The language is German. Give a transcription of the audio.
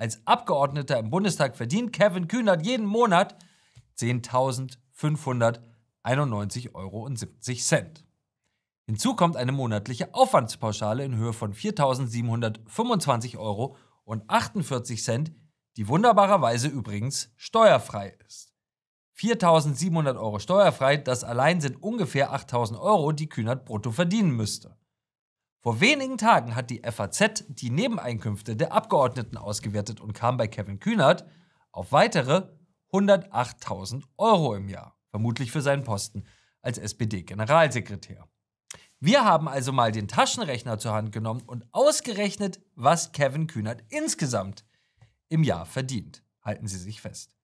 als Abgeordneter im Bundestag verdient Kevin Kühnert jeden Monat 10.591,70 Euro. Hinzu kommt eine monatliche Aufwandspauschale in Höhe von 4.725,48 Euro, die wunderbarerweise übrigens steuerfrei ist. 4.700 Euro steuerfrei, das allein sind ungefähr 8.000 Euro, die Kühnert brutto verdienen müsste. Vor wenigen Tagen hat die FAZ die Nebeneinkünfte der Abgeordneten ausgewertet und kam bei Kevin Kühnert auf weitere 108.000 Euro im Jahr, vermutlich für seinen Posten als SPD-Generalsekretär. Wir haben also mal den Taschenrechner zur Hand genommen und ausgerechnet, was Kevin Kühnert insgesamt im Jahr verdient. Halten Sie sich fest.